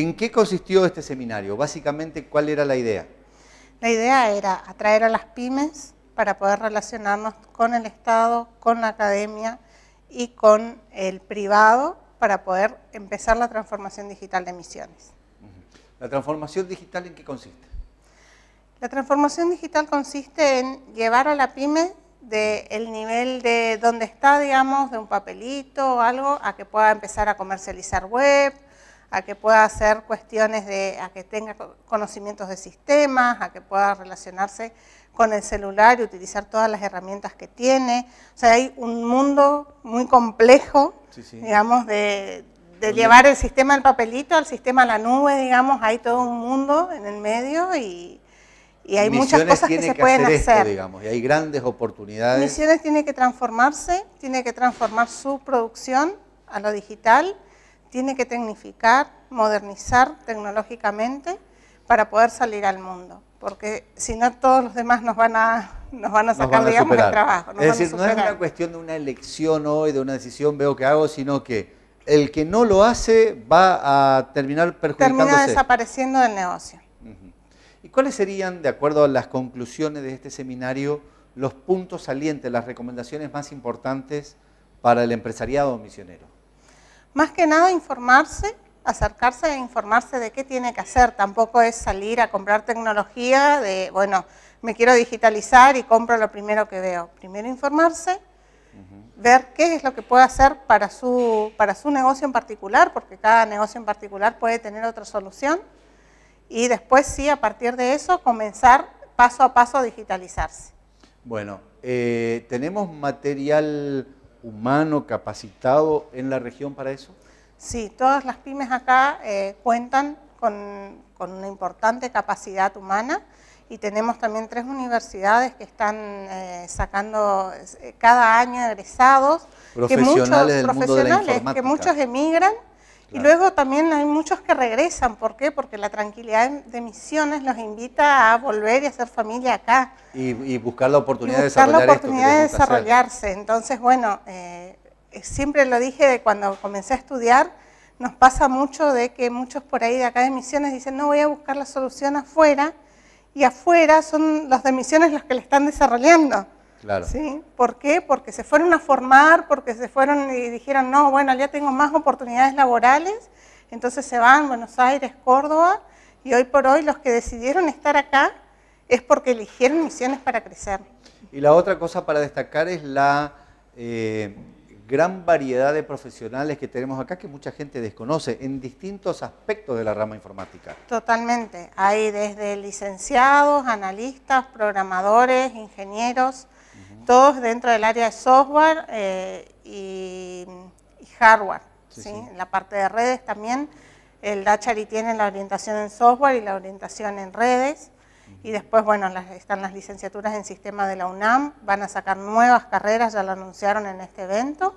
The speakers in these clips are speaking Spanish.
¿En qué consistió este seminario? Básicamente, ¿cuál era la idea? La idea era atraer a las pymes para poder relacionarnos con el Estado, con la academia y con el privado para poder empezar la transformación digital de misiones. ¿La transformación digital en qué consiste? La transformación digital consiste en llevar a la pyme del nivel de donde está, digamos, de un papelito o algo, a que pueda empezar a comercializar web, a que pueda hacer cuestiones de, a que tenga conocimientos de sistemas, a que pueda relacionarse con el celular y utilizar todas las herramientas que tiene. O sea, hay un mundo muy complejo, digamos, de, de llevar el sistema al papelito, al sistema a la nube, digamos, hay todo un mundo en el medio y, y hay muchas cosas que se pueden hacer. digamos, y hay grandes oportunidades. Misiones tiene que transformarse, tiene que transformar su producción a lo digital tiene que tecnificar, modernizar tecnológicamente para poder salir al mundo, porque si no todos los demás nos van a, nos van a sacar, digamos, del trabajo. es decir, no es una cuestión de una elección hoy, de una decisión veo que hago, sino que el que no lo hace va a terminar perjudicándose. Termina desapareciendo del negocio. ¿Y cuáles serían, de acuerdo a las conclusiones de este seminario, los puntos salientes, las recomendaciones más importantes para el empresariado misionero? Más que nada informarse, acercarse e informarse de qué tiene que hacer. Tampoco es salir a comprar tecnología de, bueno, me quiero digitalizar y compro lo primero que veo. Primero informarse, ver qué es lo que puede hacer para su, para su negocio en particular, porque cada negocio en particular puede tener otra solución. Y después sí, a partir de eso, comenzar paso a paso a digitalizarse. Bueno, eh, tenemos material humano capacitado en la región para eso? Sí, todas las pymes acá eh, cuentan con, una importante capacidad humana y tenemos también tres universidades que están eh, sacando eh, cada año egresados, profesionales que muchos, profesionales, que muchos emigran y luego también hay muchos que regresan. ¿Por qué? Porque la tranquilidad de Misiones los invita a volver y hacer familia acá. Y, buscar la oportunidad buscar de la oportunidad de desarrollarse. Entonces, bueno, eh, siempre lo dije de cuando comencé a estudiar, nos pasa mucho de que muchos por ahí de acá de Misiones dicen, no voy a buscar la solución afuera, y afuera son los de Misiones los que le están desarrollando. ¿sí? ¿Por qué? Porque se fueron a formar, porque se fueron y dijeron, no, bueno, ya tengo más oportunidades laborales, entonces se van a Buenos Aires, Córdoba, y hoy por hoy los que decidieron estar acá es porque eligieron misiones para crecer. Y la otra cosa para destacar es la eh, gran variedad de profesionales que tenemos acá que mucha gente desconoce en distintos aspectos de la rama informática. Totalmente, hay desde licenciados, analistas, programadores, ingenieros, todos dentro del área de software eh, y, hardware. En la parte de redes también, el Dachari tiene la orientación en software y la orientación en redes. Y después, bueno, están las licenciaturas en sistema de la UNAM, van a sacar nuevas carreras, ya lo anunciaron en este evento.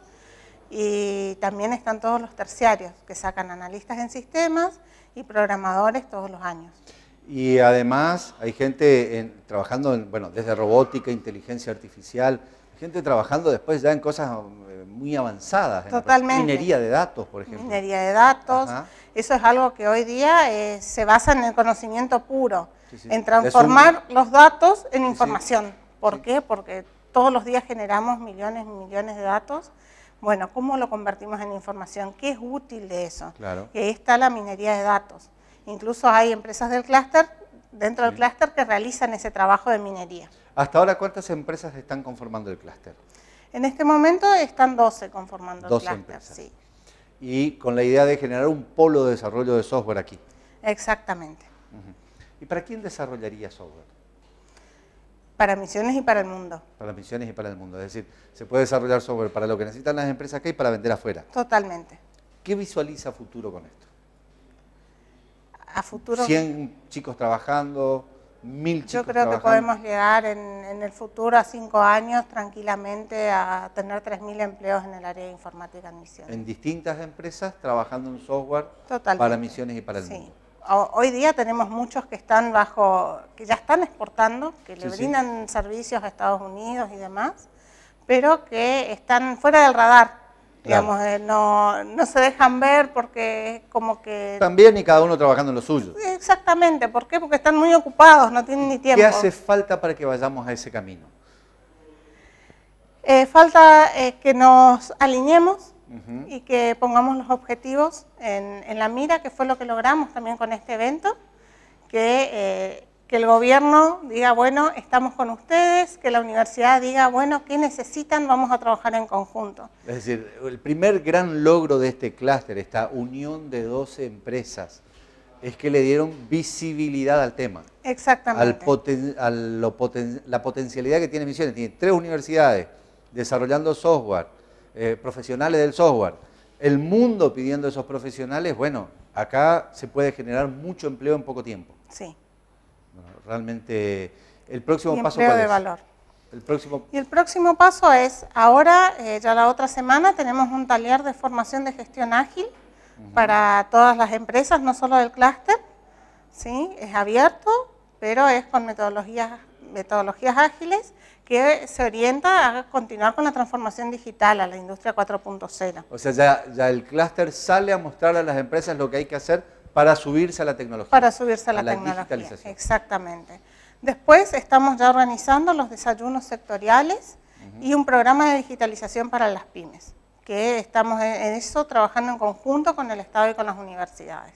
Y también están todos los terciarios que sacan analistas en sistemas y programadores todos los años. Y además hay gente trabajando, bueno, desde robótica, inteligencia artificial, gente trabajando después ya en cosas eh, muy avanzadas. minería de datos, por ejemplo. Minería de datos. Eso es algo que hoy día eh, se basa en el conocimiento puro, en transformar los datos en información. ¿Por qué? Porque todos los días generamos millones y millones de datos. Bueno, ¿cómo lo convertimos en información? ¿Qué es útil de eso? Claro. Y ahí está la minería de datos. Incluso hay empresas del clúster, dentro del clúster, que realizan ese trabajo de minería. ¿Hasta ahora cuántas empresas están conformando el clúster? En este momento están 12 conformando el clúster, sí. Y con la idea de generar un polo de desarrollo de software aquí. Exactamente. ¿Y para quién desarrollaría software? Para misiones y para el mundo. Para misiones y para el mundo. Es decir, se puede desarrollar software para lo que necesitan las empresas que hay para vender afuera. Totalmente. ¿Qué visualiza futuro con esto? 100 chicos trabajando, 1000 chicos Yo creo que podemos llegar en, el futuro a 5 años tranquilamente a tener 3.000 empleos en el área de informática en misiones. En distintas empresas trabajando en software para misiones y para el Hoy día tenemos muchos que están bajo, que ya están exportando, que le brindan servicios a Estados Unidos y demás, pero que están fuera del radar Digamos, eh, no, se dejan ver porque como que... También y cada uno trabajando en lo suyo. Exactamente, ¿por qué? Porque están muy ocupados, no tienen ni tiempo. ¿Qué hace falta para que vayamos a ese camino? Eh, falta eh, que nos alineemos y que pongamos los objetivos en, en, la mira, que fue lo que logramos también con este evento, que que el gobierno diga, bueno, estamos con ustedes, que la universidad diga, bueno, ¿qué necesitan? Vamos a trabajar en conjunto. Es decir, el primer gran logro de este clúster, esta unión de 12 empresas, es que le dieron visibilidad al tema. Exactamente. Al poten, la potencialidad que tiene Misiones. Tiene tres universidades desarrollando software, eh, profesionales del software, el mundo pidiendo esos profesionales, bueno, acá se puede generar mucho empleo en poco tiempo. Sí realmente, el próximo paso de valor. El próximo... Y el próximo paso es, ahora, eh, ya la otra semana, tenemos un taller de formación de gestión ágil para todas las empresas, no solo del clúster, ¿sí? Es abierto, pero es con metodologías, metodologías ágiles que se orienta a continuar con la transformación digital a la industria 4.0. O sea, ya, ya el clúster sale a mostrar a las empresas lo que hay que hacer para subirse a la tecnología. Para subirse a la, tecnología. Digitalización. Exactamente. Después estamos ya organizando los desayunos sectoriales y un programa de digitalización para las pymes, que estamos en eso trabajando en conjunto con el Estado y con las universidades.